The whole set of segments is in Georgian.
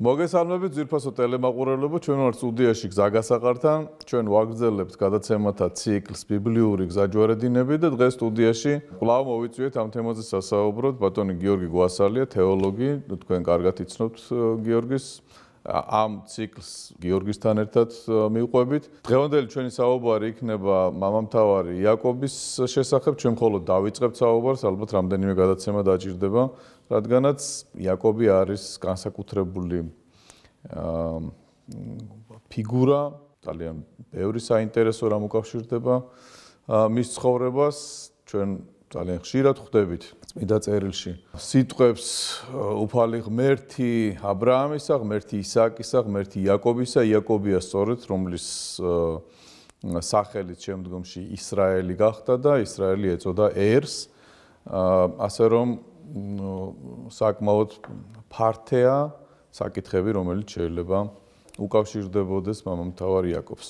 მოგესალმებით ძირფასო ტელემაყურებლებო, ჩვენ ვართ სტუდიაში გზაგასაყართან, ჩვენ ვაგრძელებთ გადაცემათა ციკლს ბიბლიური გზაჯვარედინები და დღეს სტუდიაში კვლავ მოვიწვიეთ ამ თემაზე სასაუბროთ ბატონი გიორგი გვასალია, თეოლოგი, თქვენ კარგად იცნობთ გიორგის ამ ციკლს გიორგისთან ერთად მივყვებით. დღევანდელი ჩვენი საუბარი იქნება მამამთავარი იაკობის შესახებ. ჩვენ მხოლოდ დავიწყებთ საუბარს, ალბათ რამდენიმე გადაცემა დაჭირდება რადგანაც იაკობი არის განსაკუთრებული ფიгура ძალიან ბევრი საინტერესო რამ უკავშირდება მის ცხოვრებას ჩვენ ძალიან ხშირად ხვდებით წმინდა წერილში სიტყვებს უფალი ღმერთი ა ブラ ამისა ღმერთი ისააკისა ღმერთი იაკობისა იაკობია სწორედ რომლის სახელით შემდგომში ისრაელი გახდა და ისრაელი ეწოდა ერს ასე რომ საკმაოდ ფართეა საკითხები, რომელიც შეიძლება უკავშირდებოდეს მამამთავარ იაკობს.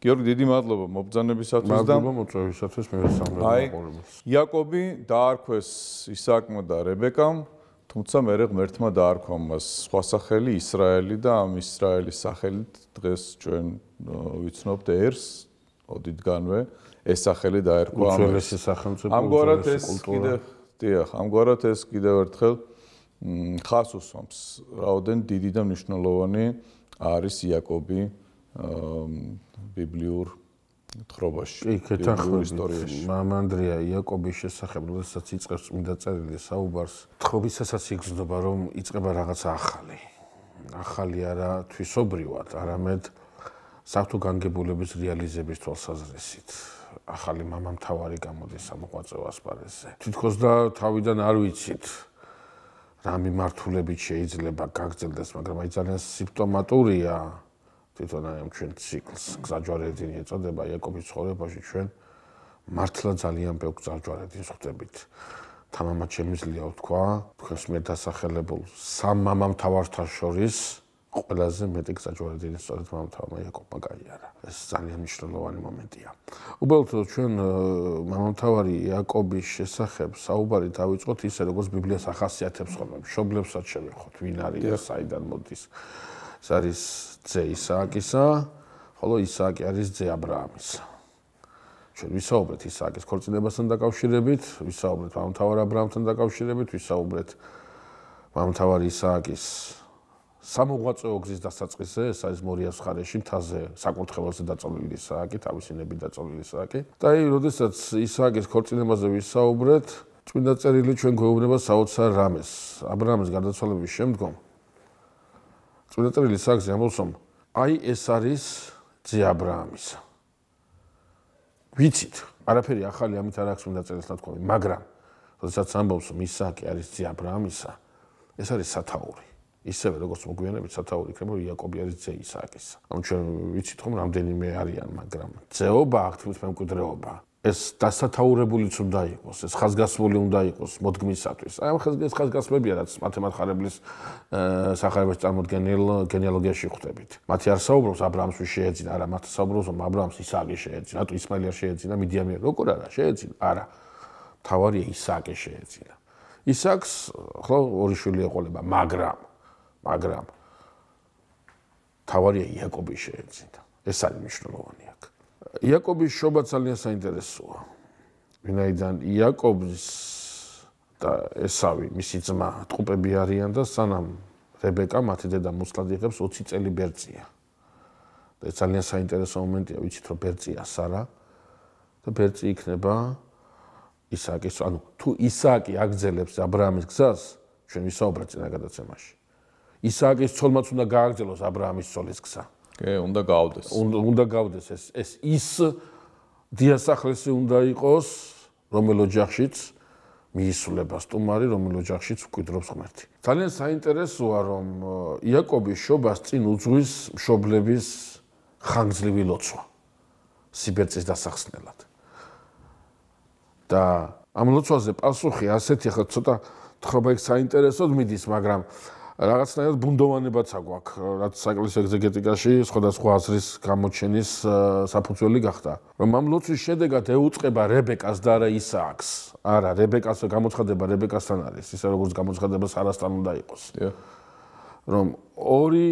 გიორგი, დიდი მადლობა მობძანებისათვის და მადლობა მოწვევისათვის მე სამგზავრობას. იაკობი დაარქვეს ისააკმა და რებეკამ, თუმცა მერე ღმერთმა დაარქვა მას სხვა სახელი ისრაელი და ამ ისრაელის სახელით დღეს ჩვენ ვიცნობთ ერს ოდიდგანვე ეს სახელი დაერქვა ამ უძველესი სახელმწიფო ამგვარად ეს კიდე დიახ, ამგვარად ეს კიდევ ერთხელ ხას უსვამს, რაოდენ დიდი და მნიშვნელოვანი არის იაკობი ბიბლიურ თხრობაში. იქეთან ისტორიაში. მამ ანდრია იაკობის შესახებ, როდესაც იწყებს წმინდა წერილი საუბარს, თხრობისასაც იგრძნობა, რომ იწყება რაღაცა ახალი. ახალი არა თვისობრივად, არამედ საფრთხო განგებულების რეალიზების თვალსაზრისით. ახალი мама მთავარი გამოდის სამოყვაწო ასპარეზზე. თითქოს და თავიდან არ ვიცით რა მიმართულებით შეიძლება გაგრძელდეს, მაგრამ აი ძალიან სიმპტომატურია თვითონ ამ ჩვენ ციკლს გზაჯვარედინი ეწოდება იაკობის ცხოვრებაში ჩვენ მართლა ძალიან ბევრ გზაჯვარედინს ხვდებით. თამამად შემიძლია ვთქვა, თქვენს მიერ დასახელებულ სამ мама მთავართა შორის ყველაზე მეტი გასაჭვარდილი სწორედ მამთავარმა იაკობმა გაიარა. ეს ძალიან მნიშვნელოვანი მომენტია. უბრალოდ ჩვენ მამთავარი იაკობის შესახებ საუბარი დავიწყოთ ისე, როგორც ბიბლიას ახასიათებს ხოლმე. მშობლებსაც შევეხოთ, ვინ არის საიდან მოდის. ეს არის ძე ისააკისა, ხოლო ისააკი არის ძე ა ブラ ამისა. ჩვენ ვისაუბრეთ ისააკის ქორწინებასთან დაკავშირებით, ვისაუბრეთ მამთავარ ა ブラ ამთან დაკავშირებით, ვისაუბრეთ მამთავარ ისააკის სამოღვაწეო გზის დასაწყისზე, საიზმორიას ხარეში, მთაზე, საკურთხეველზე დაწოლილი საკი, თავისინები დაწოლილი საკი. და აი, როდესაც ისააგეს ქორწინებაზე ვისაუბრეთ, წმინდა წერილი ჩვენ გვეუბნება საოცარ რამეს, ა ブラ ამის გარდაცვალების შემდგომ. წმინდა წერილი საკზე ამბობს, რომ აი ეს არის ძე ა ブラ ამის. ვიცით, არაფერი ახალი ამით არ აქვს წმინდა წერილს თქვა, მაგრამ როდესაც ამბობს, რომ ისააკი არის ძე ა ブラ ამისა, ეს არის სათაური. ისევე როგორც მოგვიანებით სათაური იქნება იაკობი არის ძე ისააკის. ანუ ჩვენ ვიცით რომ რამდენიმე არიან, მაგრამ ძეობა აქვს მემკვიდრეობა. ეს დასათაურებულიც უნდა იყოს, ეს ხაზგასმული უნდა იყოს მოდგმისათვის. აი ამ ხაზგას ხაზგასმებია რაც მათემატიკარების სახარებას წარმოდგენილ გენეალოგიაში ხვდებით. მათი არ საუბრობს ა ブラ ამს ვის შეეძინა, არა მათ საუბრობს რომ ა ブラ ამს ისააკი შეეძინა, თუ ისმაილი არ შეეძინა, მიდიამი როგორ არა შეეძინა? არა. თავარია ისააკი შეეძინა. ისააკს ხო ორი შვილი ეყოლება, მაგრამ მაგრამ თავარია იაკობის შეეძინა. ეს არის მნიშვნელოვანი აქ. იაკობის შობა ძალიან საინტერესოა. ვინაიდან იაკობის და ესავი, მისი ძმა, ტყუპები არიან და სანამ რებეკა მათი დედა მუსლად იღებს 20 წელი ბერწია. და ეს ძალიან საინტერესო მომენტია, ვიცით რომ ბერწია სარა და ბერწი იქნება ისააკის, ანუ თუ ისააკი აგძელებს ა ブラ ამის გზას, ჩვენ ვისაუბრეთ წინა გადაცემაში. ისააკის ძოლმაც უნდა გააგრძელოს ა ブラ ამის ძოლის გზა. კი, უნდა გავდეს. უნდა გავდეს ეს ეს ის დიასახლესი უნდა იყოს, რომელო ჯახშიც მიისულება სტუმარი, რომელო ჯახშიც უკვიდროს ღმერთი. ძალიან საინტერესოა, რომ იაკობის შობას წინ უძღვის მშობლების ხანძლივი ლოცვა სიბერცის დასახსნელად. და ამ ლოცვაზე პასუხი ასეთი ხო ცოტა თხრობა იქ საინტერესოდ მიდის, მაგრამ რაღაცნაირად ბუნდოვანებაც აქვს, э, რაც საკლის ეგზეგეტიკაში სხვადასხვა აზრის გამოჩენის э, საფუძველი გახდა. რომ ამ ლოცვის შედეგად ეუწყება რებეკას და რა ისააქს. არა, რებეკასო გამოცხადება რებეკასთან არის, ისე როგორც გამოცხადება სარასთან უნდა იყოს. რომ ორი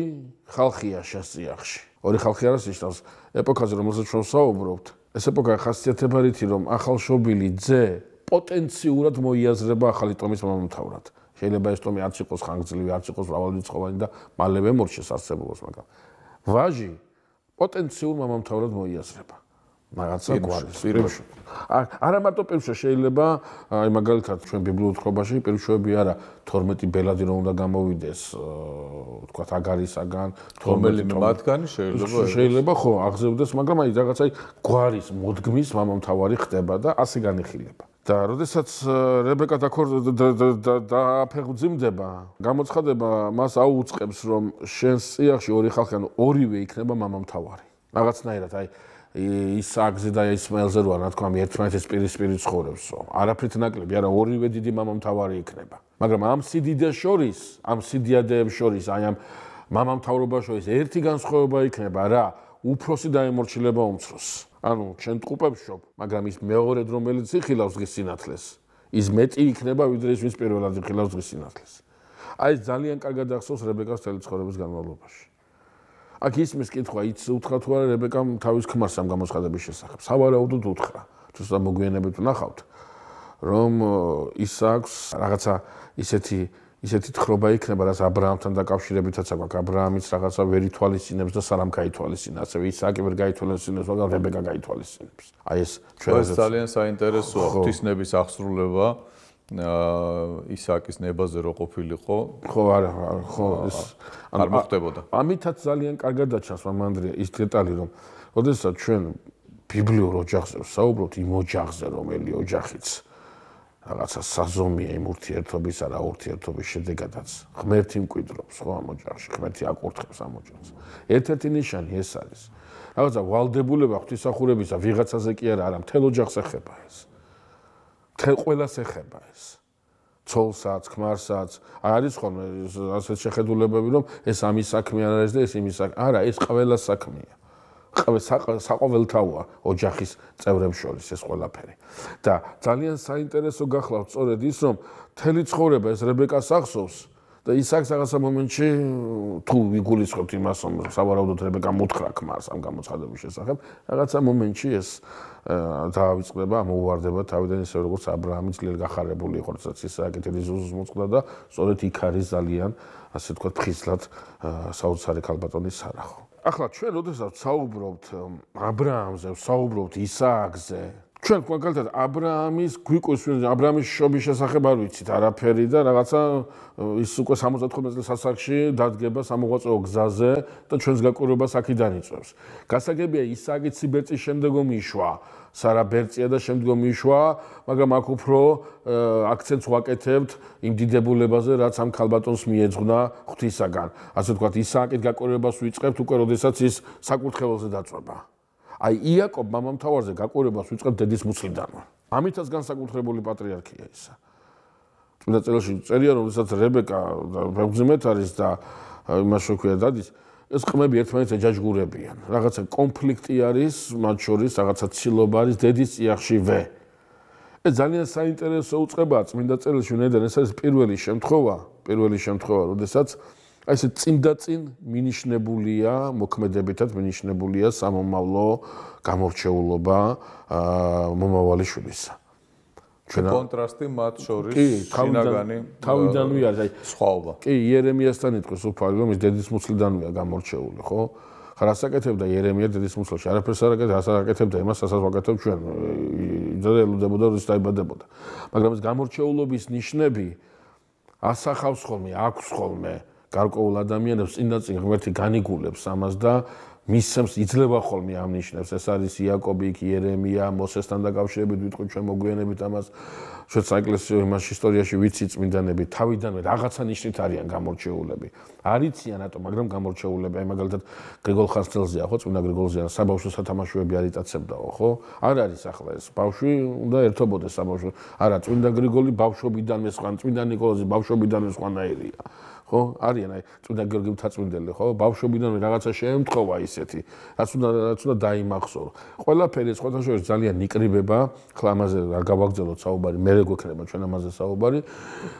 ხალხია შესიახში. ორი ხალხი არის ისთავს ეპოქაზე, რომელსაც ჩვენ საუბრობთ. ეს ეპოქა ხასიათებარითი რომ ახალშობილი ძე პოტენციურად მოიაზრება ახალი ტომის მომთავრად. შეიძლება ეს თომი არც იყოს ხანგრძლივი, არც იყოს მრავალრიცხოვანი და მალევე მორჩეს არსებობას, მაგრამ ვაჟი პოტენციურ მომთავრად მოიაზრება. რაღაცა გვარის პირებში. არა მარტო პირშო შეიძლება, აი მაგალითად ჩვენ ბიბლიოთეკაში პირშოები არა 12 ბელადი რომ უნდა გამოვიდეს, თქვა აგარისაგან, 12 მათგანი შეიძლება შეიძლება ხო, აღზევდეს, მაგრამ აი რაღაცა გვარის მოდგმის მომთავარი ხდება და ასე განიხილება. და როდესაც э, რებეკა დააფეხმძიმდება გამოცხადება მას აუუწყებს რომ შენს წიაღში ორი ხალხი ანუ ორივე იქნება мама მთავარი რაღაცნაირად აი ის აგზე და ისმაილზე როა რა თქმა მი ერთმანეთის პირისპირ ცხოვრებსო არაფრით ნაკლები არა ორივე დიდი мама მთავარი იქნება მაგრამ ამ სიდიდეს შორის ამ სიდიადეებს შორის აი ამ мама მთავრობა შორის ერთი განსხვავება იქნება რა უფროსი დაემორჩილება უმცროსს ანუ შენ ტყუპებს შობ, მაგრამ ის მეორე რომელიც იხილავს ღი სინათლეს, ის მეტი იქნება ვიდრე ის ვინც პირველად იხილავს ღი სინათლეს. აი ეს ძალიან კარგად ახსოვს რებეკას თელცხოვრების განმავლობაში. აქ ისმის კითხვა იც უთხრა თუ არა რებეკამ თავის ქმარს ამ გამოცხადების შესახებ. სავარაუდოდ უთხრა. თუსა მოგვიანებით ნახავთ, რომ ის აქვს რაღაცა ისეთი ისეთი თხრობა იქნება, რაც ა ブラ ამთან დაკავშირებითაც აქვს. ა ブラ ამიც რაღაცა ვერითვალისწინებს და სალამ გაითვალისწინებს. ასე ისააკი ვერ გაითვალისწინებს, მაგრამ რებეკა გაითვალისწინებს. აი ეს ჩვენ ეს ძალიან საინტერესოა ღვთისნების აღსრულება აა ისააკის ნებაზე რო ყოფილიყო. ხო, არა, ხო, ეს არ მოხდებოდა. ამითაც ძალიან კარგად დაჩანს მამა ანდრია ის დეტალი, რომ შესაძლოა ჩვენ ბიბლიურ ოჯახზე ვსაუბროთ, იმ ოჯახზე, რომელი ოჯახიც რაღაცა საზომია იმ ურთიერთობის არა ურთიერთობის შედეგადაც ღმერთი მკვიდროს ხო ამ ოჯახში ღმერთი აკურთხებს ამ ოჯახს ერთ-ერთი ნიშანი ეს არის რაღაცა ვალდებულება ღვთისახურებისა ვიღაცაზე კი არა არა მთელ ოჯახს ეხება ეს მთელ ყველას ეხება ეს ცოლსაც ქმარსაც არის ხომ ასეთ შეხედულებები რომ ეს ამის საქმე არ არის და ეს იმის საქმე არა ეს ყველა საქმეა საყოველთაოა ოჯახის წევრებს შორის ეს ყველაფერი. და ძალიან საინტერესო გახლავთ სწორედ ის, რომ თელი ცხოვრება ეს რებეკა სახსოვს და ისაკს რაღაცა მომენტში თუ ვიგულისხმთ იმას, რომ სავარაუდოდ რებეკა მოთხრა ქმარს ამ გამოცხადების შესახებ, რაღაცა მომენტში ეს დაავიწყდება, მოუვარდება თავიდან ისე როგორც ა ブラ ამი ძლიერ გახარებული იყო, რაც ისააკეთები ზუზუს მოწყდა და სწორედ იქ არის ძალიან ასე თქვა ფხიზლად საოცარი ქალბატონის სარახო. ახლა ჩვენ როდესაც საუბრობთ ა ブラ ამზე, საუბრობთ ისააკზე, ჩვენ კონკრეტულად ა ブラ ამის გვიკოს ა ブラ ამის შობის შესახებ არ ვიცით არაფერი და რაღაცა ის უკვე 79 წელს ასაკში დადგება სამოღვაწეო გზაზე და ჩვენს გაკვირვებას აქიდან იწვევს. გასაგებია ისააკი ციბერწის შემდეგომ იშვა. სარა ბერწია და შემდგომ იშვა, მაგრამ აქ უფრო აქცენტს ვაკეთებთ იმ დიდებულებაზე, რაც ამ ქალბატონს მიეძღვნა ღვთისაგან. ასე თქვათ, ისააკით გაკვირებას ვიწყებთ უკვე როდესაც ის საკურთხეველზე დაწვება. აი იაკობ მამამთავარზე გაკვირებას ვიწყებთ დედის მუცლიდანო. ამითაც განსაკუთრებული პატრიარქია ისა. წმინდა წელში წერია, რომ შესაძლოა რებეკა ფეგზმეთ არის და იმას შეკვია დადის ეს ყმები ერთმანეთს ეჯაჟგურებიან. რაღაცა კონფლიქტი არის, მათ შორის რაღაცა ცილობა არის დედის ციახში ვე. ეს ძალიან საინტერესო უצება წმინდა წერილში ნედან ეს არის პირველი შემთხვევა, პირველი შემთხვევა, როდესაც აი ეს წმინდა წინ მინიშნებულია, მოქმედებითად მინიშნებულია სამომავლო გამორჩეულობა აა მომავალი შვილისა. ჩვენ კონტრასტი მათ შორის შინაგანი თავიდანვე არის აი სხვაობა კი იერემიასთან იყოს უფრო რომ ის დედის მუცლიდანვეა გამორჩეული ხო რასაკეთებდა იერემია დედის მუცლში არაფერს არ აკეთებდა რასაკეთებდა იმას რასაც ვაკეთებთ ჩვენ ძალელუდებოდა რომ ის დაიბადებოდა მაგრამ ეს გამორჩეულობის ნიშნები ასახავს ხოლმე აქვს ხოლმე გარკვეულ ადამიანებს წინდა წინ ღმერთი განიგულებს ამას და მისცემს იძლევა ხოლმე ამნიშნებს ეს არის იაკობი იქ იერემია მოსესთან დაკავშირებით ვიტყვი ჩვენ მოგვიანებით ამას ჩვენ საეკლესიო იმას ისტორიაში ვიცი წმინდანები თავიდანვე რაღაცა ნიშნით არიან გამორჩეულები არიციან ატომ მაგრამ გამორჩეულები აი მაგალითად გრიგოლ ხანძელზეა ხო წმინდა გრიგოლზეა საბავშვო სათამაშოები არიტაცებდაო ხო არ არის ახლა ეს ბავშვი უნდა ერთობოდეს საბავშვო არა წმინდა გრიგოლი ბავშვობიდან მე სხვა წმინდა ნიკოლოზი ბავშვობიდან მე სხვანაირია ხო არიან აი წუნდა გიორგი მთაწმინდელი ხო ბავშვობიდანვე რაღაცა შემთხვევა ისეთი რაც უნდა რაც უნდა დაიმახსოვრო ყველაფერი შესაძლოა ძალიან ნიკრიბება ხლა ამაზე რა გავაგზავნოთ საუბარი მე გვექნება ჩვენ ამაზე საუბარი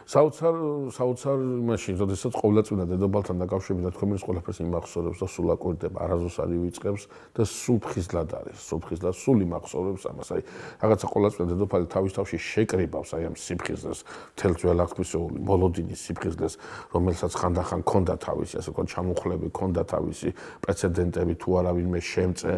საოცარ საოცარ იმაში შესაძლოა ყოლა წუნდა დედობალთან დაკავშირებით თქვენს ყველაფერს იმახსოვრებს და სულ აკვირდება არაზოს არი ვიწყებს და სუფხიზლად არის სუფხიზლად სული მახსოვრებს ამას აი რაღაცა ყოლა წუნდა დედობალი თავის თავში შეკრიბავს აი ამ სიფხიზლეს თელ ძველახმისეული მოლოდინის სიფხიზლეს რომელიც რომელსაც ხანდახან ქონდა თავისი, ასე ვქო, ჩამოხლები ქონდა თავისი პრეცედენტები თუ არავინმე შემწე,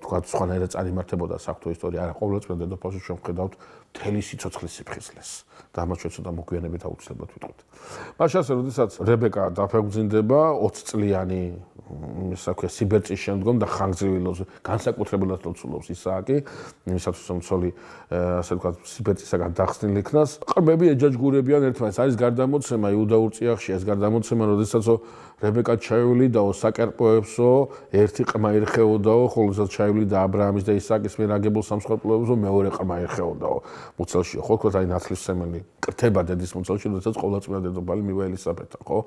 თქვა, სხვანაირად წარიმართებოდა საქართველოს ისტორია, არა, ყოველწლიურად დედაფალს შევხედავთ მთელი სიცოცხლის სიფხიზლეს. დამაჩვენო და მოგვიანებით აუცილებლად ვიტყოდი. მაშასე შესაძაც რებეკა დაფეგძინდება 20 წლიანი საქმე სიბერტის შემდგომ და ხანგრძლივილოს განსაკუთრებულად ლოცულობს ისააკი, იმისათვის რომ ცოლი ასე ვთქვათ სიბერტისაგან დახსნილ იქნას. ყრმები ეჯაჯგურებიან ერთმანეთს. არის გარდამოცემა იუდაურციახში, ეს გარდამოცემა როდესაც რებეკა ჩაევლიდაო საკერპოებსო, ერთი ყმა ერხეოდაო, ხოლო ზოგადად ჩაევლიდა ა ブラ ამის და ისააკის მიერ აგებულ სამსხვერპლოებსო მეორე ყმა ერხეოდაო. მუცელშიო ხო ქოთ აი ნაცლის სემენი კრთება დედის მუცელში როდესაც ყოველწმინდა დედოფალი მივა ელისაბედა ხო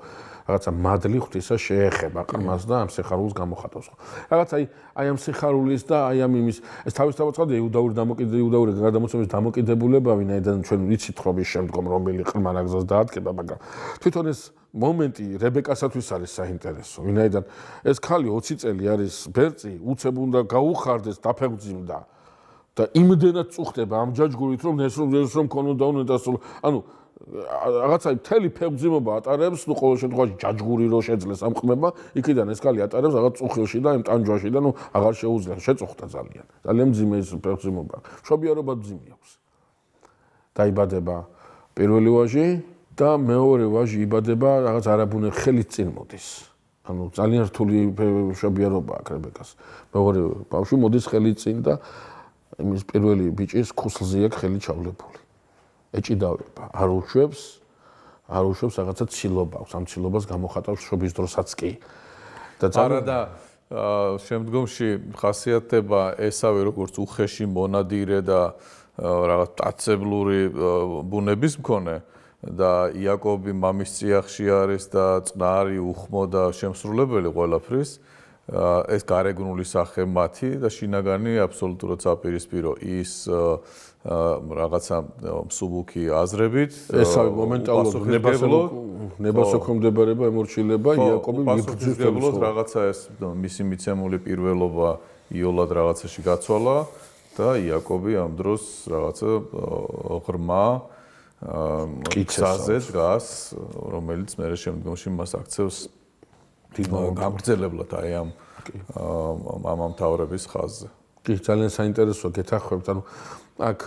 რაღაცა მადლი ღვთისა შეეხება ყრმას და ამ სიხარულს გამოხატავს ხო რაღაც აი აი ამ სიხარულის და აი ამ იმის ეს თავისთავად წადი იუდაური დამოკიდე იუდაური გადამოცემის დამოკიდებულება ვინაიდან ჩვენ ვიცით ხო ის შემდგომ რომელი ყრმა რაღაცას დაადგება მაგრამ თვითონ ეს მომენტი რებეკასაც არის საინტერესო. ვინაიდან ეს ქალი 20 წელი არის ბერწი, უცებ უნდა გაუხარდეს, დაფეგძიმდა. და იმდენად წუხდება ამ ჯაჯგურით რომ ეს რომ ეს რომ კონო დაუნ დასულ ანუ რაღაცა მთელი ფეგზიმობა ატარებს, ნუ ყოველ შემთხვევაში ჯაჯგური რო შეძლეს ამ ხმება, იქიდან ეს ქალი ატარებს რაღაც წუხილში და იმ ტანჯვაში და ნუ აღარ შეუძლია შეწუხდა ძალიან. ძალიან ძიმე ეს ფეგზიმობა. შობიარობა ძიმე აქვს. დაიბადება პირველი ვაჟი და მეორე ვაჟი იბადება რაღაც არაბუნე ხელის წინ მოდის. ანუ ძალიან რთული შობიარობა აქვს რებეკას. მეორე ბავშვი მოდის ხელის წინ და იმის პირველი ბიჭის ქუსლზე აქ ხელი ჩავლებული. ეჭიდავება, არ უშვებს, არ უშვებს რაღაცა ცილობა აქვს, ამ ცილობას გამოხატავს შობის დროსაც კი. და ძალიან და შემდგომში ხასიათდება ესავე როგორც უხეში მონადირე და რაღაც ტაცებლური ბუნების მქონე და იაკობი მამის ციახში არის და წნარი უხმო და შემსრულებელი ყველაფრის. ეს გარეგნული სახე მათი და შინაგანი აბსოლუტურად საპირისპირო ის რაღაცა მსუბუქი აზრებით ეს მომენტალურად ნებასო ნებასო ქონდებარება ემორჩილება იაკობი მიგძვრდებოდა რაღაცა ეს მისი მიცემული პირველობა იოლად რაღაცაში გაცვალა და იაკობი ამ დროს რაღაცა ღრმა კიცაზეს გას რომელიც მეორე შემდგომში მას აქცევს გამგრძელებლად აი ამ ამ ამთავრების ხაზზე. კი, ძალიან საინტერესოა გეთახვებთ, ანუ აქ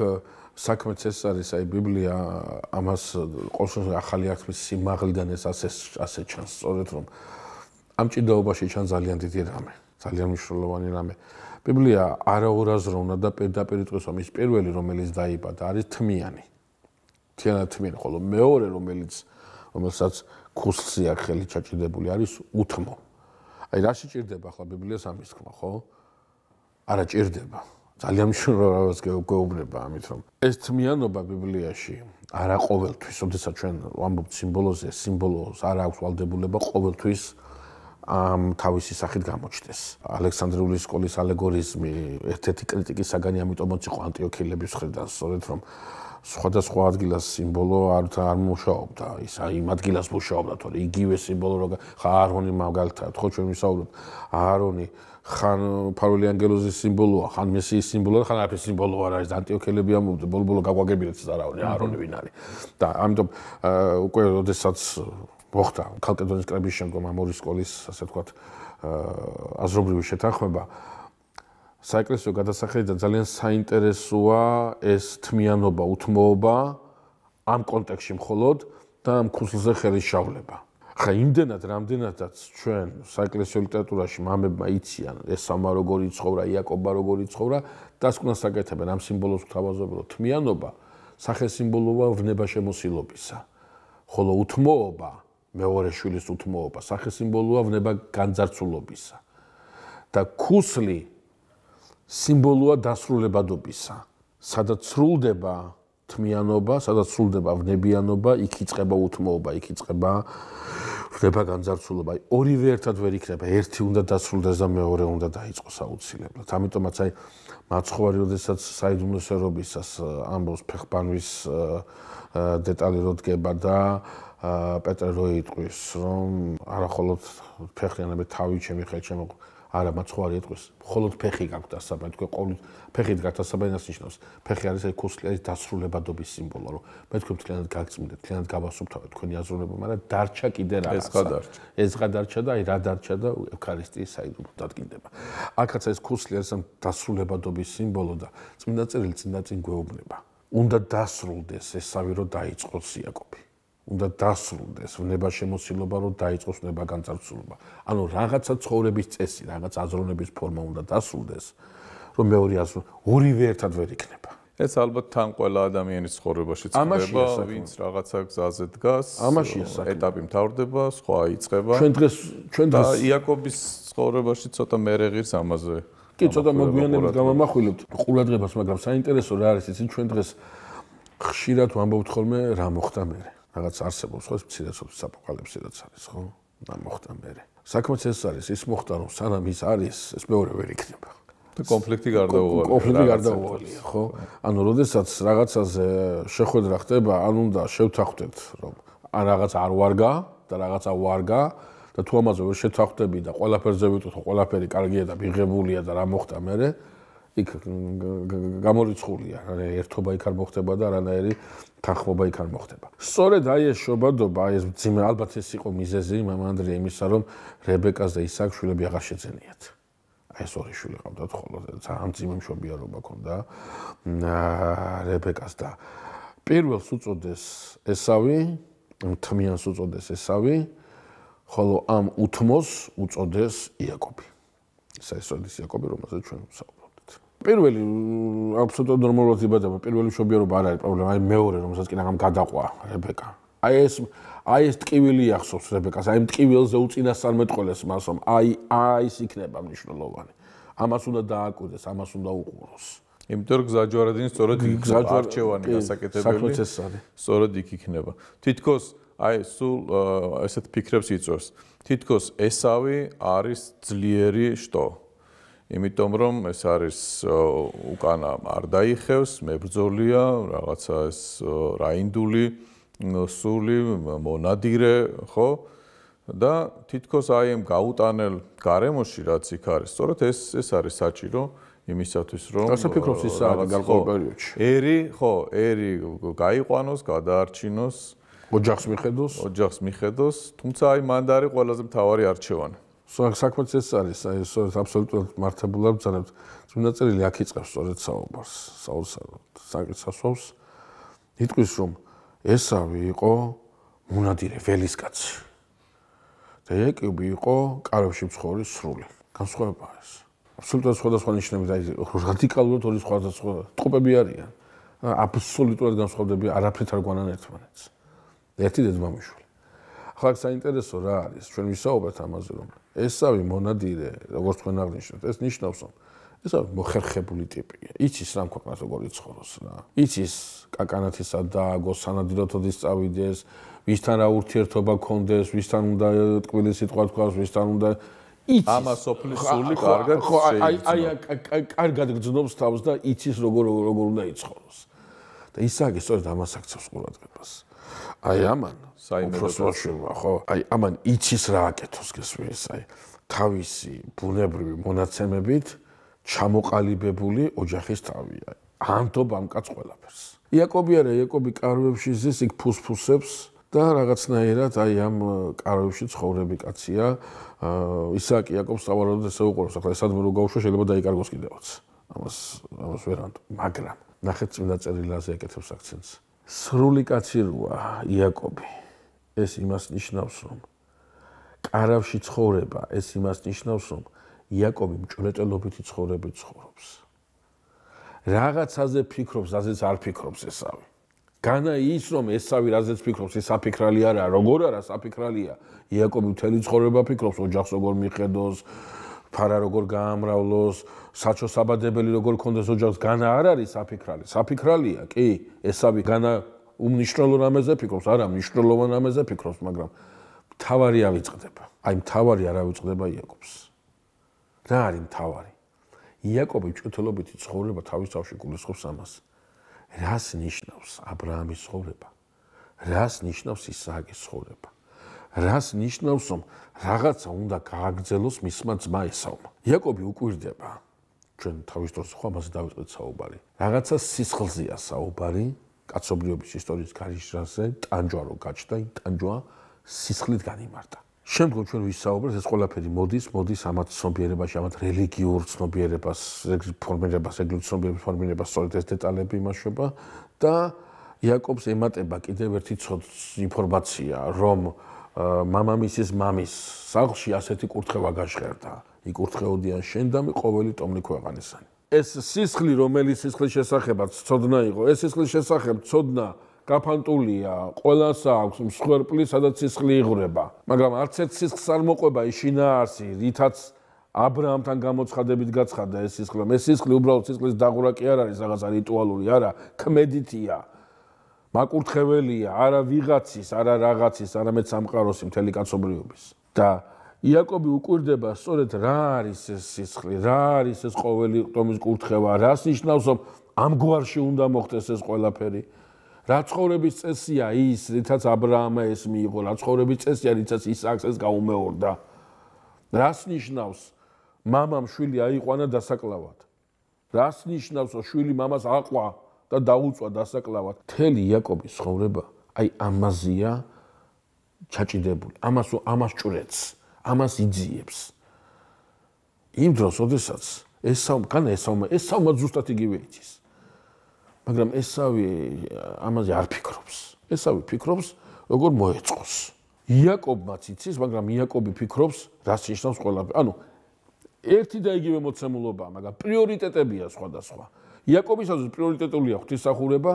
საქმეც ეს არის, აი ბიბლია ამას ყოველშვიდ ახალი აღთქმის სიმაღლიდან ეს ასე ასე ჩანს, სწორედ რომ ამ ჭიდაობაში ჩანს ძალიან დიდი რამე, ძალიან მნიშვნელოვანი რამე. ბიბლია არაურაზროვნა და პედაპირი წეს ამის პირველი რომელიც დაიბადა არის თმიანი. თიანა თმიანი, ხოლო მეორე რომელიც რომელსაც ქუსლზე აქ ხელი ჩაჭიდებული არის უთმო. აი რა შეჭirdება ხოლმე ბიბლიას ამის თქმა, ხო? არა ჭirdება. ძალიან მნიშვნელოვანი რაღაც გეუბნება ამით, რომ ეს თმიანობა ბიბლიაში არა ყოველთვის, თუმცა ჩვენ ვამბობთ სიმბოლოზე, სიმბოლოს არა აქვს ვალდებულება ყოველთვის ამ თავისი სახით გამოჩდეს. ალექსანდრიული სკოლის ალეგორიზმი ერთ-ერთი კრიტიკის საგანია, ამიტომაც იყო ანტიოქიელების ხრიდან, სწორედ რომ სხვადასხვა ადგილას სიმბოლო არ არ მუშაობდა, ის იმ ადგილას მუშაობდა, თორე იგივე სიმბოლო როგორ ხაარონი მაგალითად, ხო ჩვენ ვისაუბრებთ, აარონი ხან ფარველი ანგელოზის სიმბოლოა, ხან მესიის სიმბოლოა, ხან არაფერი სიმბოლო არ არის, ანტიოქელები ამბობდნენ, ბოლბოლო გაგვაგებინეთ ეს არავინ, აარონი ვინ არის. და ამიტომ უკვე ოდესაც მოხდა ქალკედონის კრების შემდგომ ამორის სკოლის ასე ვთქვათ აზრობრივი შეთანხმება საეკლესიო გადასახედიდან ძალიან საინტერესოა ეს თმიანობა, უთმოობა ამ კონტექსში მხოლოდ და ამ ქუსლზე ხელის შავლება. ხა იმდენად, რამდენადაც ჩვენ საეკლესიო ლიტერატურაში მამებმა იციან ეს სამა როგორი ცხოვრა, იაკობა როგორი ცხოვრა, დასკვნას აკეთებენ ამ სიმბოლოს თავაზობრო თმიანობა, სახე სიმბოლოა ვნება შემოსილობისა. ხოლო უთმოობა მეორე შვილის უთმოობა სახე სიმბოლოა ვნება განზარცულობისა და ქუსლი სიმბოლოა დასრულებადობისა სადაც სრულდება თმიანობა სადაც სრულდება ვნებიანობა იქ იწყება უთმოობა იქ იწყება ვნება განზარცულობა ორივე ერთად ვერ იქნება ერთი უნდა დასრულდეს და მეორე უნდა დაიწყოს აუცილებლად ამიტომაც აი მაცხოვარი როდესაც საიდუმლოსერობისას ამბობს ფეხბანვის დეტალი როდგება და პეტრე როიტყვის, რომ არახოლოდ ფეხიანები თავი ჩემი ხელ ჩემო არა მაც ხვარი ეტყვის. მხოლოდ ფეხი გაქვს დასაბანი, თქვენ ყოველ ფეხით გათასაბანი ნიშნავს. ფეხი არის ეს კუსლიის დასრულებადობის სიმბოლო, რომ მე თქვენ თლიანად გაგწმინდეთ, თლიანად გავასუფთავებ თქვენი აზროვნება, მაგრამ დარჩა კიდე რა. ეს ხა დარჩა. ეს ხა დარჩა და აი რა დარჩა და ევქარისტიის საიდუმლო დადგინდება. აქაც ეს კუსლი არის ამ დასრულებადობის სიმბოლო და წმინდა წერილი წმინდა წინ გვეუბნება. უნდა დასრულდეს ეს სამირო დაიწყოს იაკობი. უნდა დასრულდეს ვნება შემოსილობა რომ დაიწყოს ვნება განწარცულობა ანუ რაღაცა ცხოვრების წესი რაღაც აზროვნების ფორმა უნდა დასრულდეს რომ მეორე აზრო ორივე ერთად ვერ იქნება ეს ალბათ თან ყველა ადამიანის ცხოვრებაში ცხოვრება ვინც რაღაცა გზაზე დგას ამაში ეტაპი მთავრდება სხვა იწყება ჩვენ დღეს ჩვენ დღეს და იაკობის ცხოვრებაში ცოტა მერე ღირს ამაზე კი ცოტა მოგვიანებით გამამახვილებთ ყურადღებას მაგრამ საინტერესო რა არის ისინი ჩვენ დღეს ხშირად ვამბობთ ხოლმე რა მოხდა მერე რაღაც არსებობს ხო ეს ფსიქოსოფიის აპოკალიფსი რაც არის ხო და მოხდა მერე საქმეც ეს არის ის მოხდა რომ სანამ ის არის ეს მეორე ვერ იქნება და კონფლიქტი გარდაუვალია კონფლიქტი გარდაუვალია ხო ანუ როდესაც რაღაცაზე შეხვედრა ხდება ან უნდა შევთანხმდეთ რომ ან რაღაც არ ვარგა და რაღაცა ვარგა და თუ ამაზე ვერ შეთანხმდები და ყველაფერზე ვიტყვით რომ ყველაფერი კარგია და მიღებულია და რა მოხდა მერე იქ გამორიცხულია ერთობა იქ არ მოხდება და არანაირი თანხმობა იქ არ მოხდება. სწორედ აი ეს შობადობა, ეს ძიმე ალბათ ეს იყო მიზეზი მამა ანდრია იმისა, რომ რებეკას და ისაკს შვილები აღარ შეძენიათ. აი ეს ორი შვილი ყავდათ ხოლმე და ამ ძიმე მშობიარობა ქონდა რებეკას და პირველს უწოდეს ესავი, თმიანს უწოდეს ესავი, ხოლო ამ უთმოს უწოდეს იაკობი. ესა ეს ორი იაკობი რომელსაც ჩვენ ვსაუბრობთ. პირველი აბსოლუტურად ნორმალურად იბადება, პირველი შობიერობა არ არის პრობლემა, აი მეორე რომელსაც კიდე ამ გადაყვა რებეკა. აი ეს აი ეს ტკივილი ახსოვს რებეკას, აი ტკივილზე უწინასწარმეტყველეს მას, რომ აი აის იქნება მნიშვნელოვანი. ამას უნდა დააკვირდეს, ამას უნდა უყუროს. იმიტომ რომ გზაჯვარედინი სწორედ იქ გზაჯვარჩევანი გასაკეთებელი. სწორედ იქ იქნება. თითქოს აი სულ ესეთ ფიქრებს იწვევს. თითქოს ესავი არის ძლიერი შტო. იმიტომ რომ ეს არის უკანა არ დაიხევს, მებრძოლია, რაღაცა ეს რაინდული სული მონადირე, ხო? და თითქოს აი ამ გაუტანელ გარემოში რაც იქ არის, სწორედ ეს ეს არის საჭირო იმისათვის რომ ასე ფიქრობს ის გარკვეულ პერიოდში. ერი, ხო, ერი გაიყვანოს, გადაარჩინოს ოჯახს მიხედოს. ოჯახს მიხედოს, თუმცა აი მანდარი ყველაზე მთავარი არჩევანია. საქმეც ეს არის, აი ეს აბსოლუტურად მართებულა ბძანებს. წმინდა წერილი აქ იწყებს სწორედ საუბარს, საოცარად, საკეთსასვავს. იტყვის რომ ესავი იყო მონადირე ველისკაცი. და ეკიბი იყო კარავში მცხოვრი სრული. განსხვავება არის. აბსოლუტურად სხვადასხვა ნიშნები და რადიკალურად ორი სხვადასხვა ტყუპები არიან. აბსოლუტურად განსხვავდება არაფრით არ გვანან ერთმანეთს. ერთი ძმამიშვილი. ხო საინტერესო რა არის ჩვენ ვისაუბრეთ ამაზე რომ ესავი მონადირე როგორც თქვენ აღნიშნეთ ეს ნიშნავს რომ ეს მოხერხებული ტიპია. იცის რა ქვეყანას როგორ იცხოვროს რა. იცის კაკანათისა და აგოს სანადიროთოდის წავიდეს, ვისთან რა ურთიერთობა ქონდეს, ვისთან უნდა ტკბილი სიტყვა თქვას, ვისთან უნდა იცის ამას ოფლისული კარგად ხო აი აი კარგად გძნობს თავს და იცის როგორ როგორ უნდა იცხოვროს. და ისაგი სწორედ ამას აქცევს ყურადღებას. აი ამან უფროსმოშულა ხო? აი ამან იცის რა აკეთოს გესმის აი თავისი ბუნებრივი მონაცემებით ჩამოყალიბებული ოჯახის თავია. ანთობ ამ კაც ყველაფერს. იაკობი არა, იაკობი კარვებში ზის იქ ფუსფუსებს და რაღაცნაირად აი ამ კარვებში ცხოვრები კაცია. ისააკი იაკობს სავარაუდოდ ესე უყურებს, ახლა ესად მე რო გავშვა შეიძლება დაიკარგოს კიდევაც. ამას ამას ვერ ანთო, მაგრამ ნახეთ წინა წერილაზე აკეთებს აქცენტს. სრული კაცი როა იაკობი. ეს იმას ნიშნავს, რომ კარავში ცხოვრება, ეს იმას ნიშნავს, რომ იაკობი მწუწელობითი ცხოვრებით ცხოვრობს. რაღაცაზე ფიქრობს, რაზეც არ ფიქრობს ესავი. განა ის რომ ესავი რაზეც ფიქრობს, ეს საფიქრალი არაა, როგორ არა საფიქრალია. იაკობი მთელი ცხოვრება ფიქრობს ოჯახს როგორ მიხედოს, ფარა როგორ გაამრავლოს, საჩო საბადებელი როგორ კონდეს ოჯახს, განა არ არის საფიქრალი. საფიქრალია, კი, ესავი განა უმნიშვნელო რამეზე ფიქრობს, არა მნიშვნელოვან რამეზე ფიქრობს, მაგრამ თავარი ავიწყდება. აი თავარი არ ავიწყდება იაკობს. რა არის თავარი? იაკობი ჭუთლობითი ცხოვრება თავის თავში გულისხმობს ამას. რას ნიშნავს ა ブラ ამის ცხოვრება? რას ნიშნავს ისააკის ცხოვრება? რას ნიშნავს, რომ რაღაცა უნდა გააგზელოს მისმა ძმა ესავმა? იაკობი უკვირდება. ჩვენ თავის დროს ხო ამაზე დავიწყეთ საუბარი. რაღაცა სისხლზეა საუბარი, კაცობრიობის ისტორიის განშრაზე ტანჯვარო გაჩნდა, იმ ტანჯვა სისხლით განიმარტა. შემდგომ ჩვენ ვისაუბრეთ ეს ყველაფერი მოდის, მოდის ამათ ცნობიერებაში, ამათ რელიგიურ ცნობიერებას, ეს ფორმირებას, ეგრეთ ცნობიერების ფორმირებას, სწორედ ეს დეტალები იმაშობა და იაკობს ემატება კიდევ ერთი ინფორმაცია, რომ მამამისის მამის სახლში ასეთი კურთხევა გაშხერდა. იკურთხეოდიან შენ და მე ყოველი ტომლი ქვეყანისანი. ეს სისხლი, რომელიც სისხლის შესახებაც ცოდნა იყო, ეს სისხლის შესახებ ცოდნა გაფანტულია, ყოველას აქვს მსხვერპლი, სადაც სისხლი იღრება. მაგრამ არც ერთ სისხლს არ მოყვება ის შინაარსი, რითაც ა ブラ ამთან გამოცხადებით გაცხადა ეს სისხლი. მე სისხლი უბრალოდ სისხლის დაღურა კი არ არის, რაღაცა რიტუალური არა, კმედიტია. მაკურთხეველია, არა ვიღაცის, არა რაღაცის, არამედ სამყაროსი მთელი კაცობრიობის. და იაკობი უკვირდება სწორედ რა არის ეს სისხლი, რა არის ეს ყოველი ტომის კურთხევა, რას ნიშნავს, რომ ამ გვარში უნდა მოხდეს ეს ყველაფერი. რა ცხოვრების წესია ის, რითაც ა ブラ ამა ეს მიიღო, რა ცხოვრების წესია, რითაც ისააკს ეს გაუმეორდა. რას ნიშნავს мамам შვილი აიყვანა დასაკლავად? რას ნიშნავს, რომ შვილი მამას აყვა და დაუწვა დასაკლავად? თელი იაკობის ცხოვრება, აი ამაზია ჩაჭიდებული. ამას ამას ჭრეთს. ამას იძიებს. იმ დროს, ოდესაც ესავ კან ესავ ესავ ზუსტად იგივე იცის. მაგრამ ესავი ამაზე არ ფიქრობს. ესავი ფიქრობს, როგორ მოეწყოს. იაკობმაც იცის, მაგრამ იაკობი ფიქრობს, რას ნიშნავს ყველა. ანუ ერთი და იგივე მოცემულობაა, მაგრამ პრიორიტეტებია სხვადასხვა. იაკობისაც პრიორიტეტულია ღვთისახურება,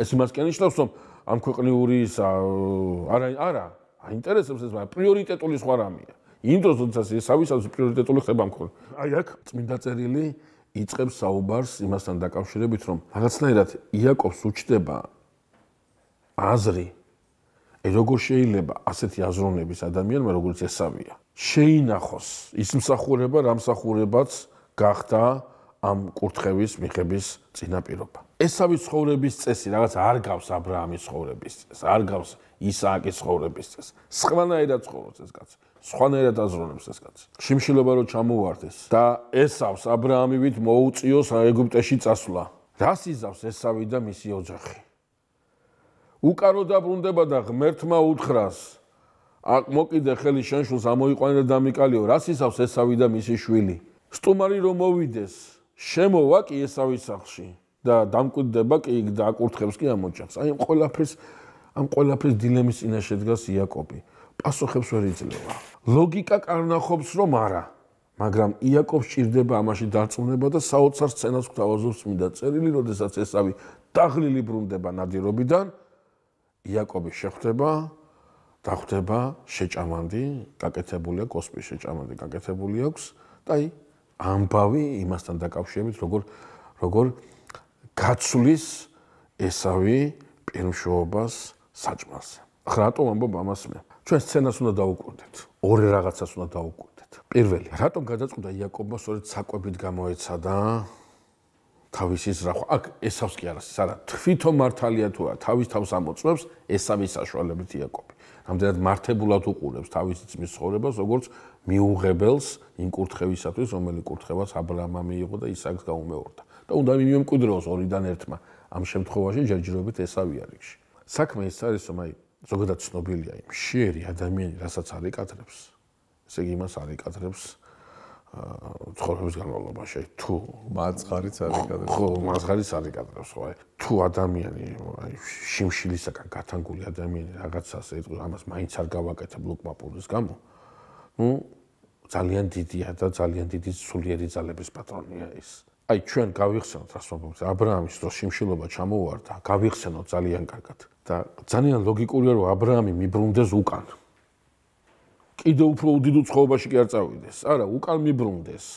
ეს იმას კი ნიშნავს, რომ ამ ქვეყნიური ის არა არა, აინტერესებს ეს, მაგრამ პრიორიტეტული სხვა რამეა. იმ დროს თუნდაც ესავისაც პრიორიტეტული ხდება მქონ. აი აქ წმინდა წერილი იწებს საუბარს იმასთან დაკავშირებით, რომ რაღაცნაირად იაკობს უჩდება აზრი როგორ შეიძლება ასეთი აზროვნების ადამიანმა როგორც ესავია შეინახოს ის მსახურება რა მსახურებაც გახდა ამ კურთხევის მიღების წინაპირობა ესავის ცხოვრების წესი რაღაც არ გავს ა ブラ ამის ცხოვრების წესს არ გავს ისააკის ცხოვრების წესს სხვანაირად ცხოვრობს ეს კაცი სხვანაირად აზროვნებს ეს კაცი. შიმშილობა რო ჩამოვარდეს და ესავს ა ブラ ამივით მოუწიოს ეგვიპტეში წასვლა. რას იზავს ესავი და მისი ოჯახი? უკარო დაბრუნდება და ღმერთმა უთხრას აკ მოკიდე ხელი შენშულს ამოიყვანე და დამიკალიო. რას იზავს ესავი და მისი შვილი? სტუმარი რომ მოვიდეს, შემოვა კი ესავის სახლში და დამკვიდდება კი და აკურთხებს კი ამ ოჯახს. აი ამ ყველაფერს ამ ყველაფერს დილემის წინაშე დგას იაკობი. პასუხებს ვერ იძლევა. ლოგიკა კარნახობს რომ არა, მაგრამ იაკობს ჭირდება ამაში დარწმუნება და საოცარ სცენას გვთავაზობს მინდა წერილი, როდესაც ესავი დაღლილი ბრუნდება ნადირობიდან, იაკობი შეხვდება და ხვდება შეჭამანდი, გაკეთებულია კოსმის შეჭამანდი, გაკეთებული აქვს და აი ამბავი იმასთან დაკავშირებით, როგორ როგორ გაცulis ესავი პირმშოობას საჭმას. ხა რატომ ამბობ ამას მე? ჩვენ სცენას უნდა დაუკვირდეთ, ორი რაღაცას უნდა დაუკვირდეთ. პირველი, რატომ გადაწყდა იაკობა სწორედ საკვებით გამოეცადა? თავისი ზრახვა. აქ ესავს კი არის, სადა თვითო მართალია თუ არა, თავის თავს ამოწმებს ესავის საშუალებით იაკობი. რამდენად მართებულად უყურებს თავისი ძმის ცხოვრებას, როგორც მიუღებელს იმ კურთხევისათვის, რომელიც კურთხევას აბრაამმა მიიღო და ისაკს გაუმეორდა. და უნდა მიიმემკვიდროს ორიდან ერთმა. ამ შემთხვევაში ჯერჯერობით ესავია რიგში. საქმე ის არის, რომ აი ზოგადად ცნობილია იმ შეერი ადამიანი, რასაც არეკადრებს. ესე იგი იმას არეკადრებს აა ცხოვრების განმავლობაში. თუ მაცხარიც არეკადრებს. ხო, მაცხარიც არეკადრებს, ხო, აი. თუ ადამიანი, აი, შიმშილისაგან გათანგული ადამიანი რაღაცას ეტყვი, ამას მაინც არ გავაკეთე ბლოკმაპურის გამო. ნუ ძალიან დიდია და ძალიან დიდი სულიერი ძალების პატრონია ის. აი ჩვენ გავიხსენოთ რა თქმა უნდა ა ブラ ამის დროს შიმშილობა ჩამოვარდა გავიხსენოთ ძალიან კარგად და ძალიან ლოგიკურია რომ ა ブラ ამი მიბრუნდეს უკან კიდე უფრო უდიდო ცხოვრებაში კი არ წავიდეს არა უკან მიბრუნდეს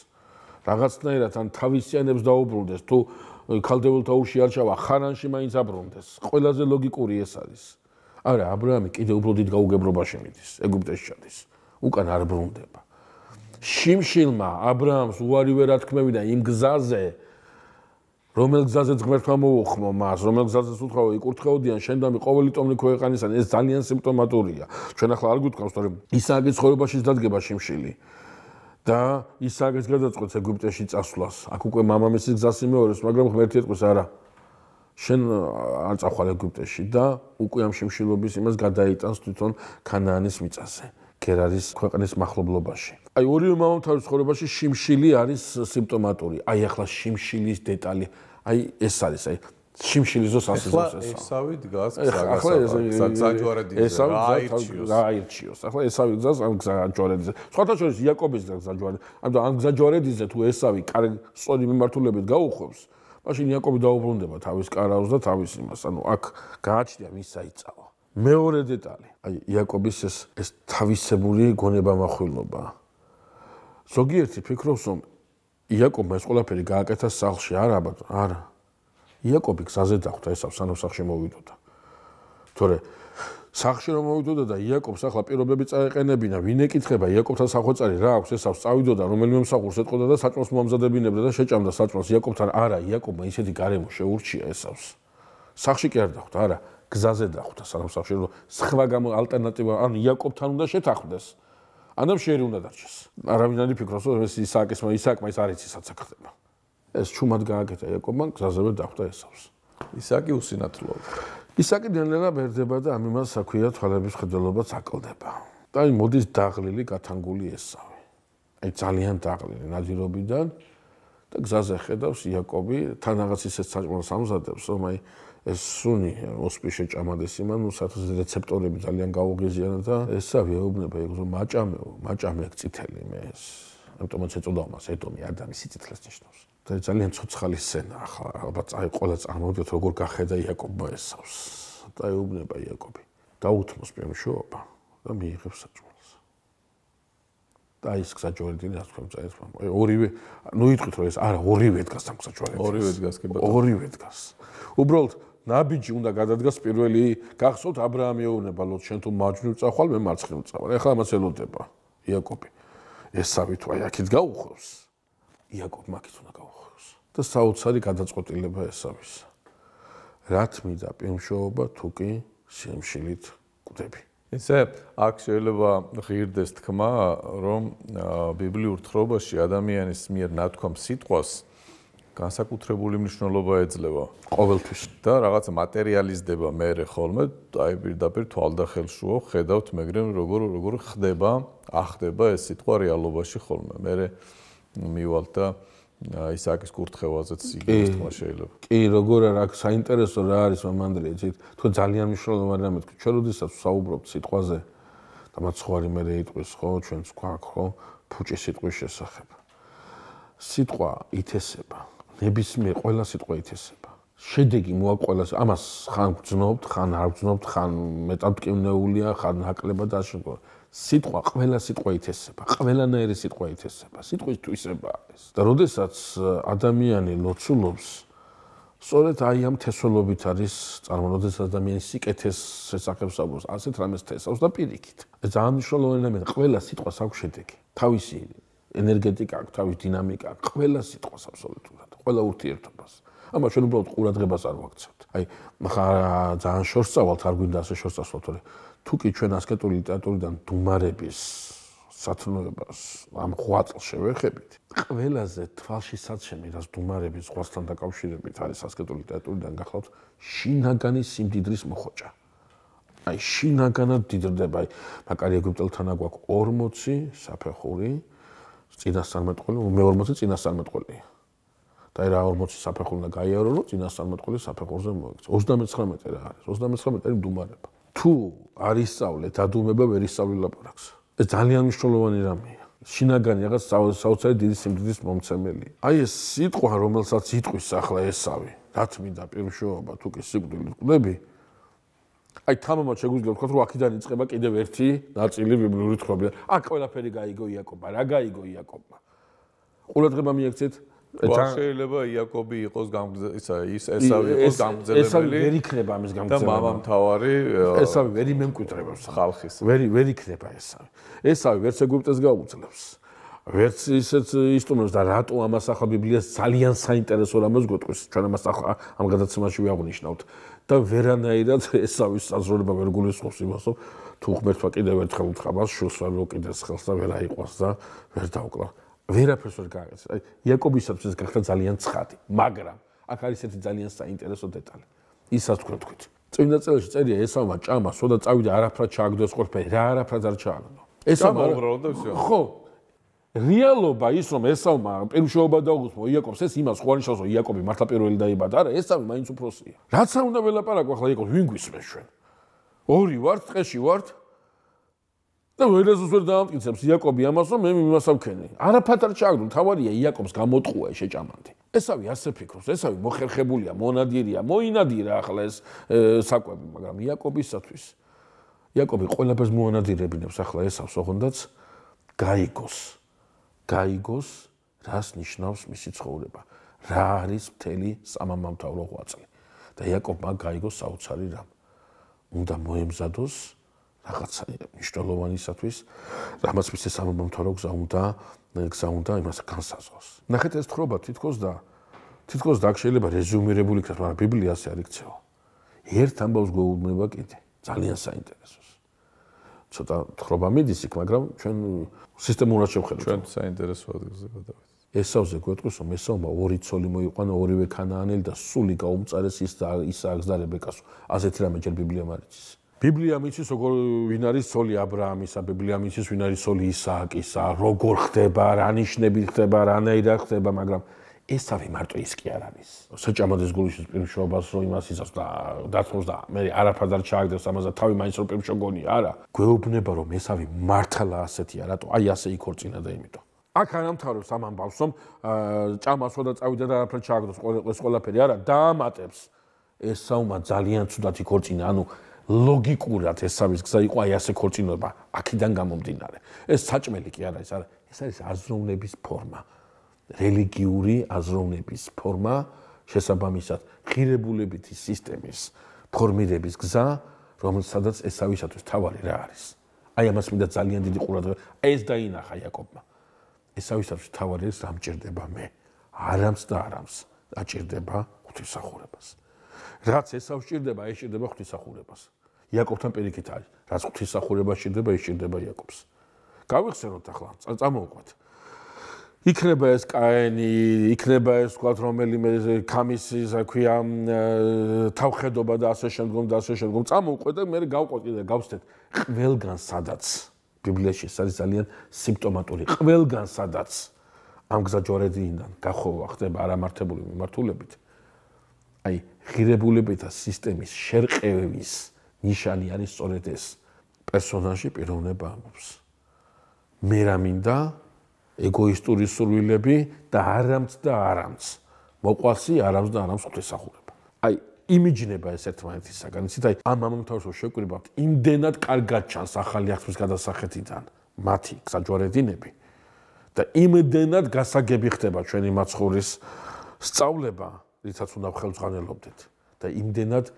რაღაცნაირად ან თავისიანებს დაუბრუნდეს თუ ქალდეველთა უში არ ჩავა ხარანში მაინც აბრუნდეს ყველაზე ლოგიკური ეს არის არა ა ブラ ამი კიდე უფრო დიდ გაუგებრობაში მიდის ეგვიპტეში ჩადის უკან არ ბრუნდება შიმშილმა ა ブラ ამს უარი ვერ ათქმევი და იმ გზაზე რომელ გზაზეც გმერთვა მოუხმო მას, რომელ გზაზეც უთხრავ იკურთხეოდიან შენ და მე ყოველი ტომნი ქვეყანისან, ეს ძალიან სიმპტომატურია. ჩვენ ახლა არ გვითხავს, თორემ ისააგე ცხოვრებაშიც დადგება შიმშილი. და ისააგეს გადაწყვეტს ეგვიპტეში წასვლას. აქ უკვე მამამისის გზას იმეორებს, მაგრამ ღმერთი ეტყვის არა. შენ არ წახვალ ეგვიპტეში და უკვე ამ შიმშილობის იმას გადაიტანს თვითონ ქანაანის მიწაზე, გერარის ქვეყნის מחლობლობაში. აი ორივე მამამ თავის ცხოვრებაში შიმშილი არის სიმპტომატური. აი ახლა შიმშილის დეტალი. აი ეს არის, აი შიმშილის ზოს ასე ზოს ესაა. ესავი დგას გზაჯვარედიზე. ახლა ესავი გზას ან გზაჯვარედიზე. სხვათაშორის იაკობის გზაჯვარედიზე. ამიტომ ან გზაჯვარედიზე თუ ესავი კარგ სწორი მიმართულებით გაუხვევს, მაშინ იაკობი დაუბრუნდება თავის კარავს და თავის იმას, ანუ აქ გააჩნია ვინ საიწაო. მეორე დეტალი, აი იაკობის ეს ეს თავისებური გონებამახვილობაა. ზოგიერთი ფიქრობს რომ იაკობი ეს ყველაფერი გააკეთა სახლში არა ბატონო არა იაკობი გზაზე დახვდა ესავ სანოსახში მოვიდოდა თორე სახში რომ მოვიდოდა და იაკობს ახლა პირობები წაეყენებინა ვინ ეკითხება იაკობთან სახოცარი რა აქვს ესავ წავიდოდა რომელიმე მსახურს ეთყოდა და საჭმოს მომზადებინებდა და შეჭამდა საჭმოს იაკობთან არა იაკობმა ისეთი გარემო შეურჩია ესავს სახში კი არ დახვდა არა გზაზე დახვდა სანოსახში რომ სხვა გამო ალტერნატივა ან იაკობთან უნდა შეთახვდეს ანუ შეერი უნდა დარჩეს. არავინ ფიქრობს, რომ ეს ისააკის ისააკმა ის არ იცის საცაკხდება. ეს ჩუმად გააკეთა იაკობან, გზაზევე დახვდა ესავს. ისააკი უსინათლოა. ისააკი დენლენა ბერდება და ამიმას საქვია თვალების ხედველობაც აკლდება. და აი მოდის დაღლილი გათანგული ესავი. აი ძალიან დაღლილი ნაძირობიდან და გზაზე ხედავს იაკობი თანაღაც ისეთ საჭმელს ამზადებს, რომ აი სუნი ოსპიშე ჭამადეს იმან, ну, სათოს რეცეპტორები ძალიან გაუღიზიანა და ესა ვეუბნება, ეგ რომ მაჭამეო, მაჭამე აქ წითელი მე ეს. ამიტომ ეწოდა მას ეტომი ადამიანის სიცითლეს ნიშნავს. და ძალიან ცოცხალი სცენა ახლა, ალბათ აი ყველა წარმოვიდეთ როგორ გახედა იაკობა ესავს. და ეუბნება იაკობი. დაუთმოს პირმშობა და მიიღებს საჭმელს. და ის გასაჭვალი დინა თქვა ეს მომ. აი ორივე, ნუ იტყვით რომ ეს არა ორივე დგას სამგასაჭვალი. ორივე დგას კი ბატონო. ორივე დგას. უბრალოდ ნაბიჯი უნდა გადადგას პირველი გახსოვთ ა ブラ ამი ეუბნება ლოთ შენ თუ მარჯვნივ წახვალ მე მარცხნივ წავალ ეხლა ამას ელოდება იაკობი ეს სამითვა იაკით გაუხოს იაკობ მაგით უნდა გაუხოს და საოცარი გადაწყვეტილება ეს ამის რა თმიდა პიმშოობა თუ კი სიმშილით კვდები ესე აქ შეიძლება ღირდეს თქმა რომ ბიბლიურ თხრობაში ადამიანის მიერ ნათქვამ სიტყვას განსაკუთრებული მნიშვნელობა ეძლევა ყოველთვის და რაღაც მატერიალიზდება მე ხოლმე აი პირდაპირ თვალდახელშუა ხედავთ მეგრემ როგორ როგორ ხდება ახდება ეს სიტყვა რეალობაში ხოლმე მე მივალთ და აი საკის კურთხევაზეც იგივე თქმა შეიძლება კი როგორ არა საინტერესო რა არის მომანდელი ცით თქო ძალიან მნიშვნელოვანი რამე თქო ჩვენ როდესაც საუბრობთ სიტყვაზე და მათ სხვარი მე იტყვის ხო ჩვენც გვაქვს ხო ფუჭი სიტყვის შესახებ სიტყვა ითესება ნებისმიერ ყველა სიტყვა ეთესება. შედეგი მოაყოლას, ამას ხან გძნობთ, ხან არ გძნობთ, ხან მეტად კიმნეულია, ხან ნაკლებად აშკო. სიტყვა ყველა სიტყვა ეთესება, ყველანაირი სიტყვა ეთესება, სიტყვის თვისება არის. და როდესაც э, ადამიანი ლოცულობს, სწორედ აი ამ თესოლობით არის წარმოდოდეს ადამიანი სიკეთეს შესახებს აბოს, ასეთ რამეს თესავს და პირიქით. ძალიან მნიშვნელოვანი ელემენტი, ყველა სიტყვა საკუთ შედეგი. თავისი ენერგეტიკა აქვს, თავისი დინამიკა, ყველა სიტყვა აბსოლუტურად ყველა ურთიერთობას. ამას ჩვენ უბრალოდ ყურადღებას არ ვაქცევთ. აი, ხა ძალიან შორს წავალთ, არ გვინდა ასე შორს წასვლა, თორე თუკი ჩვენ ასკეტური ლიტერატურიდან დუმარების სათნოებას ამ ღვაწლ შევეხებით, ყველაზე თვალშისაცემი რაც დუმარების ღვაწლთან დაკავშირებით არის ასკეტური ლიტერატურიდან გახლავთ შინაგანი სიმდიდრის მოხოჭა. აი შინაგანად დიდრდება, აი მაკარი ეგვიპტელთან აქვს 40 საფეხური, წინასწარმეტყველი, მე 40 წინასწარმეტყველია. და რა 40 საფეხური და გაიარო რომ წინასწარმეტყველი საფეხურზე მოექცე 39 რა არის 39 არის მდუმარება თუ არისწავლე დადუმება ვერ ისწავლე ლაპარაკს ეს ძალიან მნიშვნელოვანი რამეა შინაგანი რაღაც საოცარი დიდი სიმძლის მომცემელი აი ეს სიტყვა რომელსაც იტყვის ახლა ესავი რა თმინდა პირშოობა თუ კი სიკვდილი ყვები აი თამამად შეგვიძლია ვთქვა რომ აქიდან იწყება კიდევ ერთი ნაწილი ბიბლიური თხრობა აქ ყველაფერი გაიგო იაკობა რა გაიგო იაკობა ყურადღება მიაქციეთ და შეიძლება იაკობი იყოს გამგზა ის ესავი იყოს გამგზელებელი ესავი ვერ იქნება ამის გამგზელებელი და მამამ თავარი ესავი ვერი მემკვიდრებს ხალხის ვერი ვერ იქნება ესავი ესავი ვერც ეგვიპტეს გაუძლებს ვერც ისეთ ისტორიებს და რატო ამას ახლა ბიბლიას ძალიან საინტერესო რამას გვეტყვის ჩვენ ამას ახლა ამ გადაცემაში ვიაღნიშნავთ და ვერანაირად ესავის საზრდობა ვერ გულისხმობს იმასო თუ ხმერთვა კიდევ ერთხელ უთხრა მას შულს ვერ უკიდეს ხელს და ვერ აიყვას და ვერ დავკლავს ვერაფერს ვერ გააკეთებს. აი, იაკობისაც ეს გახდა ძალიან ცხადი, მაგრამ აქ არის ერთი ძალიან საინტერესო დეტალი. ისაც თქვენ თქვით. წინა წელში წერია ესავმა ჭამა, სოდა წავიდა არაფრად ჩააგდოს ყურფე, რა არაფრად არ ჩააგდო. ესავმა უბრალოდ და ვсё. ხო. რეალობა ის რომ ესავმა პირშეობა დაგუსმო იაკობს ეს იმას ხوانიშავს რომ იაკობი მართლა პირველი დაიბადა, არა ესავი მაინც უფროსია. რაცა უნდა ველაპარაკო ახლა იაკობს ვინ გვისმენს ჩვენ? ორი ვართ წეში ვართ და ვერასოს ვერ დაამტკიცებს იაკობი ამას, რომ მე მიმასავქენი. არაფათარ ჩააგდო, თავარია იაკობს გამოტყუა შეჭამანდი. ესავი ასე ფიქრობს, ესავი მოხერხებულია, მონადირია, მოინადირა ახლა ეს საკვები, მაგრამ იაკობისათვის იაკობი ყველაფერს მოანადირებინებს ახლა ესავს, ოღონდაც გაიგოს. გაიგოს, რას ნიშნავს მისი ცხოვრება, რა არის მთელი სამამამთავრო ღვაწლი. და იაკობმა გაიგოს საოცარი რამ. უნდა მოემზადოს რაღაცა მნიშვნელოვანისათვის, რამაც მისცა სამომთავრო გზაუნდა, გზაუნდა იმას განსაზღვროს. ნახეთ ეს თხრობა თითქოს და თითქოს და აქ შეიძლება რეზუმირებული იქნას, მაგრამ ბიბლიაზე არ იქცევა. ერთ ამბავს გვეუბნება კიდე, ძალიან საინტერესოა. ცოტა თხრობა მიდის იქ, მაგრამ ჩვენ სისტემურად შევხედოთ. ჩვენ საინტერესოა გზაბადავით. ესავზე გვეტყვის, რომ ესავმა ორი ცოლი მოიყვანა, ორივე ქანაანელი და სული გაუმწარეს ის ისააგზარებ ეკასო. ასეთი რამე ჯერ ბიბლიამ არ იცის. ბიბლია მიცის როგორ ვინ არის სოლი ა ブラ ამისა, ბიბლია მიცის ვინ არის სოლი ისააკისა, როგორ ხდება, რა ნიშნები ხდება, რანაირად ხდება, მაგრამ ესავე მარტო ის კი არ არის. საჭამადეს გულიშვის პირშობას რო იმას იცავს და დათმობს და მე არაფერს არ ჩააგდებს ამას და თავი მაინც რო პირშო გონია, არა. გვეუბნება რომ ესავე მართლა ასეთია, რატო აი ასე იქორწინა და იმიტომ აქ არამთავრებს ამ ამბავს რომ ჭამასო და წავიდა და არაფერს ჩააგდოს ყველა ეს ყველაფერი არა დაამატებს ესაუმა ძალიან ცუდად იქორწინა ანუ ლოგიკურად ეს სამის გზა იყო აი ასე ქორწინება აქედან გამომდინარე. ეს საჭმელი კი არა ეს არა ეს არის აზროვნების ფორმა. რელიგიური აზროვნების ფორმა შესაბამისად ღირებულებითი სისტემის ფორმირების გზა, რომელსაც ეს ავისათვის თავი რა არის. აი ამას მინდა ძალიან დიდი ყურადღება ეს დაინახა იაკობმა. ეს ავისათვის თავი არის რამჭირდება მე. არამს და არამს აჭირდება ღვთისახურებას. რაც ესავ შეირდება, ეს შეირდება ღვთისახურებას. იაკობთან პერიკეთ არის, რაც ღვთისახურებას შეირდება, ეს შეირდება იაკობს. გავიხსენოთ ახლა, წამოვყვეთ. იქნება ეს კაენი, იქნება ეს ვთქვათ რომელიმე კამისი, ზაქვია თავხედობა და ასე შემდგომ და ასე შემდგომ. წამოვყვეთ და მე გავყვეთ კიდე, გავსთეთ. ყველგან სადაც ბიბლიაში არის ძალიან სიმპტომატური. ყველგან სადაც ამ გზა ჯორედიიდან გახოვა ხდება არამართებული მიმართულებით. აი, ღირებულებათა სისტემის შერყევის ნიშანი არის სწორედ ეს პერსონაჟი პიროვნება ამობს მე რა მინდა ეგოისტური სურვილები და არამც და არამც მოყვასი არამც და არამც ხვთესახურება აი იმიჯნება ეს ერთმანეთისაგან იცით აი ამ ამთავრსო შეკრებავთ იმდენად კარგად ჩანს ახალი ახსნის გადასახედიდან მათი გასაჯვარედინები და იმდენად გასაგები ხდება ჩვენი მაცხოვრის სწავლება რითაც უნდა ხელმძღვანელობდეთ და იმდენად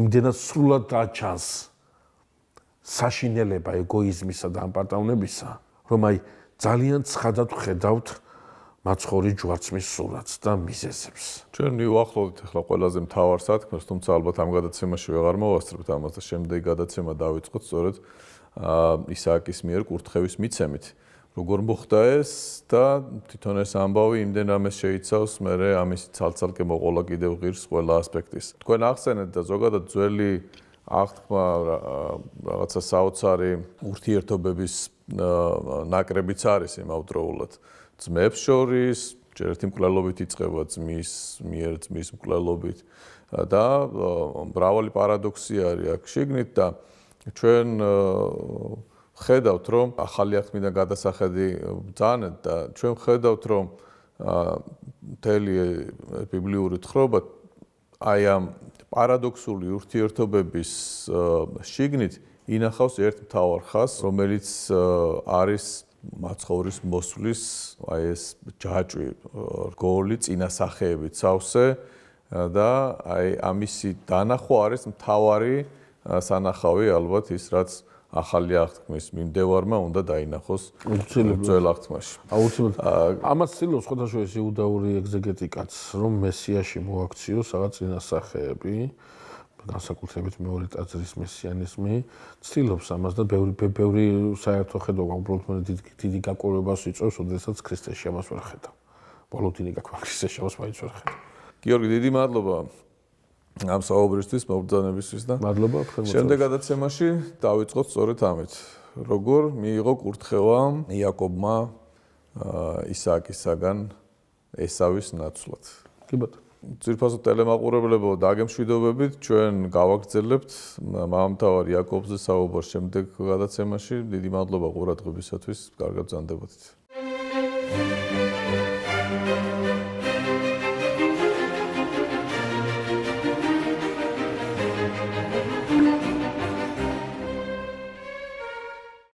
იმდენად სრულად დაჩანს საშინელება ეგოიზმისა და ამპარტავნებისა, რომ აი ძალიან ცხადად ხედავთ მაცხორი ჯვარცმის სურათს და მიზესებს. ჩვენ ვიახლოვდით ახლა ყველაზე მთავარ საქმეს, თუმცა ალბათ ამ გადაცემაში აღარ მოვასწრებთ ამას და შემდეგი გადაცემა დავიწყოთ სწორედ აა ისააკის მიერ კურთხევის მიცემით. აა როგორ მოხდა ეს და თვითონ ეს ამბავი იმდენ რამეს შეიცავს, მე რე ამის ცალცალკე მოყოლა კიდევ ღირს ყველა ასპექტის. თქვენ ახსენეთ და ზოგადად ძველი აღთქმა რაღაცა საოცარი ურთიერთობების ნაკრებიც არის იმავდროულად ძმებს შორის, ჯერ ერთი მკვლელობით იწყება ძმის, მიერ ძმის მკვლელობით და მრავალი პარადოქსი არის აქ შეგნით და ჩვენ ხედავთ რომ ახალი ახმინა გადასახედი ძანეთ და ჩვენ ხედავთ რომ მთელი ბიბლიური თხრობა აი ამ პარადოქსული ურთიერთობების შიგნით ინახავს ერთ მთავარ ხას, რომელიც არის მაცხოვრის მოსვლის, აი ეს ჯაჭვი, გოლი წინასახეები ცავსე და აი ამისი დანახვა არის მთავარი სანახავი ალბათ ის რაც ახალი აღთქმის მიმდევარმა უნდა დაინახოს ძველ აღთქმაში. აუცილებლად. ამას ცდილობს ხოთაშოეს იუდაური ეგზეგეტიკაც, რომ მესიაში მოაქციო სადაც ინასახეები განსაკუთრებით მეორე ტაძრის მესიანიზმი ცდილობს ამას და ბევრი ბევრი საერთო ხედავა უბრალოდ მე დიდი დიდი გაკვირვებას იწვევს, ოდესაც ქრისტეს შემოსვლა ხედავ. ბოლო დიდი გაკვირვებას შემოსვლა იწვევს. გიორგი დიდი მადლობა. ამ საუბრისთვის, მოგზაურობისთვის და მადლობა ხმებით. შემდეგ გადაცემაში დავიწყოთ სწორედ ამით. როგორ მიიღო კურთხევა იაკობმა ისააკისაგან ესავის ნაცვლად? კიბოთ ძირფასო ტელემაყურებლებო დაგემშვიდობებით ჩვენ გავაგზავნებთ მამთავარ იაკობზე საუბარ შემდეგ გადაცემაში დიდი მადლობა ყურადღებისათვის კარგად ზანდებოდით